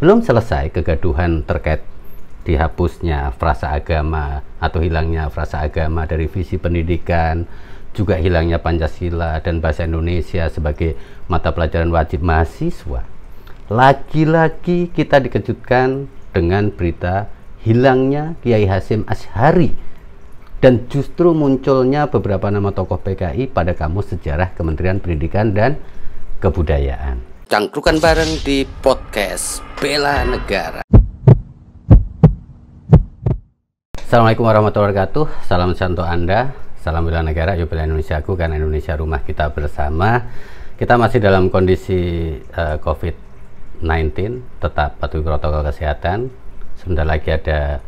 belum selesai kegaduhan terkait dihapusnya frasa agama atau hilangnya frasa agama dari visi pendidikan, juga hilangnya Pancasila dan bahasa Indonesia sebagai mata pelajaran wajib mahasiswa. Lagi-lagi kita dikejutkan dengan berita hilangnya Kiai Hasim Ashari dan justru munculnya beberapa nama tokoh PKI pada kamus sejarah Kementerian Pendidikan dan Kebudayaan cangkrukan bareng di podcast Bela Negara. Assalamualaikum warahmatullahi wabarakatuh. Salam santo Anda. Salam bela negara. Yuk bela Indonesia aku karena Indonesia rumah kita bersama. Kita masih dalam kondisi uh, eh, COVID-19, tetap patuhi protokol kesehatan. Sebentar lagi ada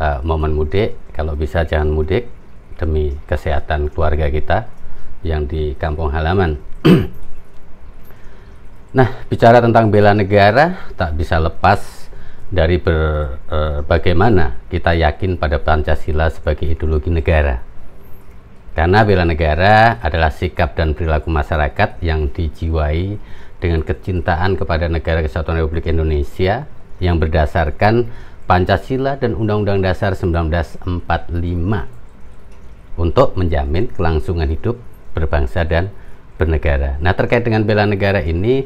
uh, momen mudik. Kalau bisa jangan mudik demi kesehatan keluarga kita yang di kampung halaman. Nah, bicara tentang bela negara tak bisa lepas dari ber, e, bagaimana kita yakin pada Pancasila sebagai ideologi negara. Karena bela negara adalah sikap dan perilaku masyarakat yang dijiwai dengan kecintaan kepada negara kesatuan Republik Indonesia yang berdasarkan Pancasila dan Undang-Undang Dasar 1945 untuk menjamin kelangsungan hidup berbangsa dan bernegara. Nah, terkait dengan bela negara ini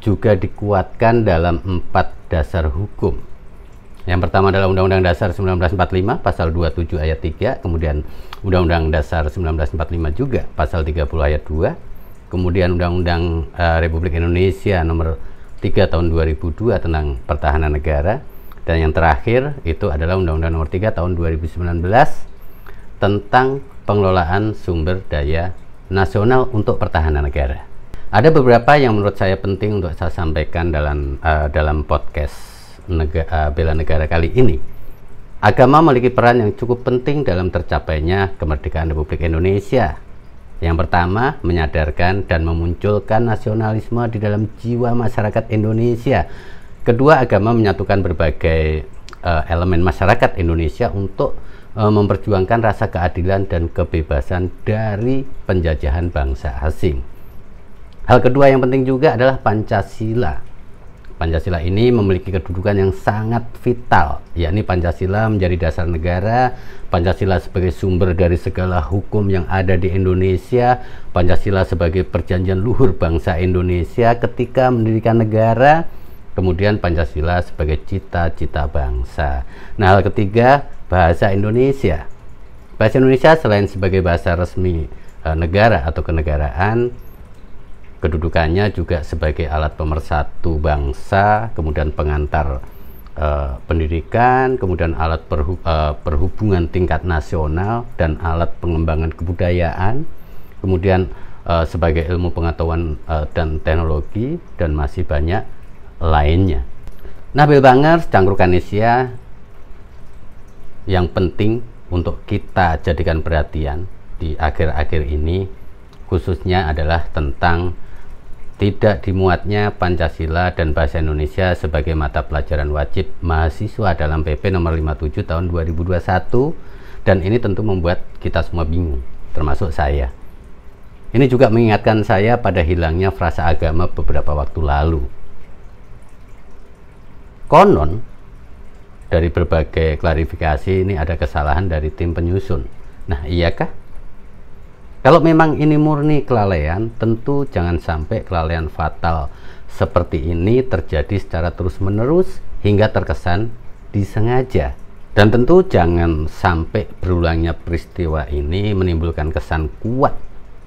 juga dikuatkan dalam empat dasar hukum. Yang pertama adalah Undang-Undang Dasar 1945 pasal 27 ayat 3, kemudian Undang-Undang Dasar 1945 juga pasal 30 ayat 2, kemudian Undang-Undang uh, Republik Indonesia nomor 3 tahun 2002 tentang pertahanan negara, dan yang terakhir itu adalah Undang-Undang nomor 3 tahun 2019 tentang pengelolaan sumber daya nasional untuk pertahanan negara. Ada beberapa yang menurut saya penting untuk saya sampaikan dalam uh, dalam podcast nega, uh, bela negara kali ini. Agama memiliki peran yang cukup penting dalam tercapainya kemerdekaan Republik Indonesia. Yang pertama, menyadarkan dan memunculkan nasionalisme di dalam jiwa masyarakat Indonesia. Kedua, agama menyatukan berbagai uh, elemen masyarakat Indonesia untuk uh, memperjuangkan rasa keadilan dan kebebasan dari penjajahan bangsa asing. Hal kedua yang penting juga adalah Pancasila. Pancasila ini memiliki kedudukan yang sangat vital, yakni Pancasila menjadi dasar negara, Pancasila sebagai sumber dari segala hukum yang ada di Indonesia, Pancasila sebagai perjanjian luhur bangsa Indonesia ketika mendirikan negara, kemudian Pancasila sebagai cita-cita bangsa. Nah, hal ketiga, bahasa Indonesia. Bahasa Indonesia selain sebagai bahasa resmi e, negara atau kenegaraan, kedudukannya juga sebagai alat pemersatu bangsa, kemudian pengantar e, pendidikan, kemudian alat perhu, e, perhubungan tingkat nasional dan alat pengembangan kebudayaan, kemudian e, sebagai ilmu pengetahuan e, dan teknologi dan masih banyak lainnya. Nabil Bangers, Cangkruk Indonesia yang penting untuk kita jadikan perhatian di akhir-akhir ini khususnya adalah tentang tidak dimuatnya Pancasila dan Bahasa Indonesia sebagai mata pelajaran wajib mahasiswa dalam PP nomor 57 tahun 2021 dan ini tentu membuat kita semua bingung termasuk saya. Ini juga mengingatkan saya pada hilangnya frasa agama beberapa waktu lalu Konon dari berbagai klarifikasi ini ada kesalahan dari tim penyusun. Nah, iyakah? Kalau memang ini murni kelalaian, tentu jangan sampai kelalaian fatal seperti ini terjadi secara terus-menerus hingga terkesan disengaja. Dan tentu jangan sampai berulangnya peristiwa ini menimbulkan kesan kuat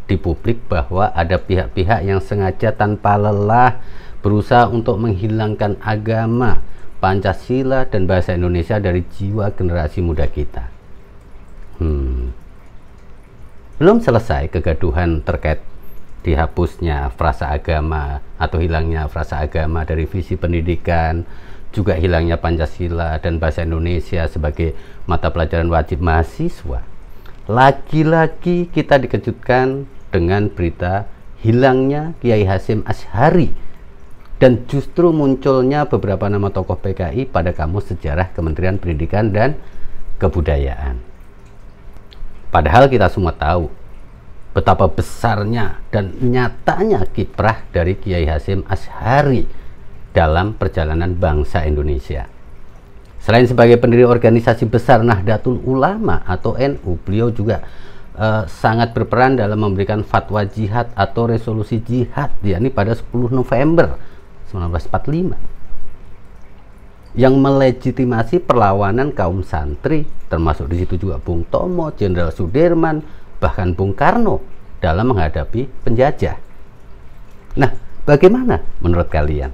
di publik bahwa ada pihak-pihak yang sengaja tanpa lelah berusaha untuk menghilangkan agama, Pancasila, dan bahasa Indonesia dari jiwa generasi muda kita. Hmm. Belum selesai kegaduhan terkait dihapusnya frasa agama atau hilangnya frasa agama dari visi pendidikan, juga hilangnya Pancasila dan bahasa Indonesia sebagai mata pelajaran wajib mahasiswa. Lagi-lagi kita dikejutkan dengan berita hilangnya Kiai Hasim Ashari dan justru munculnya beberapa nama tokoh PKI pada kamus sejarah Kementerian Pendidikan dan Kebudayaan. Padahal kita semua tahu betapa besarnya dan nyatanya kiprah dari Kiai Hasim Ashari dalam perjalanan bangsa Indonesia. Selain sebagai pendiri organisasi besar Nahdlatul Ulama atau NU, beliau juga eh, sangat berperan dalam memberikan fatwa jihad atau resolusi jihad yakni pada 10 November 1945 yang melegitimasi perlawanan kaum santri termasuk di situ juga Bung Tomo, Jenderal Sudirman, bahkan Bung Karno dalam menghadapi penjajah. Nah, bagaimana menurut kalian?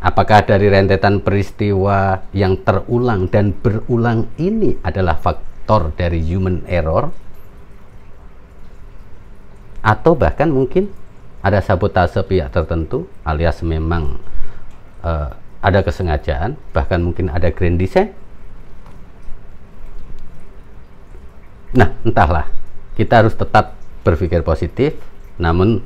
Apakah dari rentetan peristiwa yang terulang dan berulang ini adalah faktor dari human error? Atau bahkan mungkin ada sabotase pihak tertentu alias memang uh, ada kesengajaan bahkan mungkin ada grand design nah entahlah kita harus tetap berpikir positif namun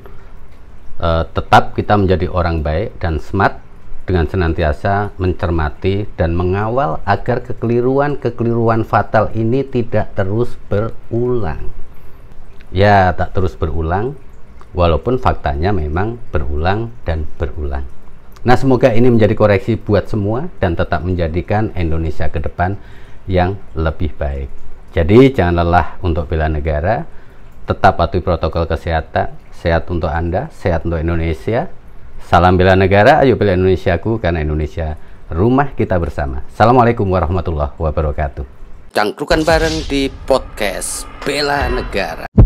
uh, tetap kita menjadi orang baik dan smart dengan senantiasa mencermati dan mengawal agar kekeliruan-kekeliruan fatal ini tidak terus berulang ya tak terus berulang walaupun faktanya memang berulang dan berulang. Nah, semoga ini menjadi koreksi buat semua dan tetap menjadikan Indonesia ke depan yang lebih baik. Jadi, jangan lelah untuk bela negara, tetap patuhi protokol kesehatan, sehat untuk Anda, sehat untuk Indonesia. Salam bela negara, ayo bela Indonesiaku karena Indonesia rumah kita bersama. Assalamualaikum warahmatullahi wabarakatuh. Cangkrukan bareng di podcast Bela Negara.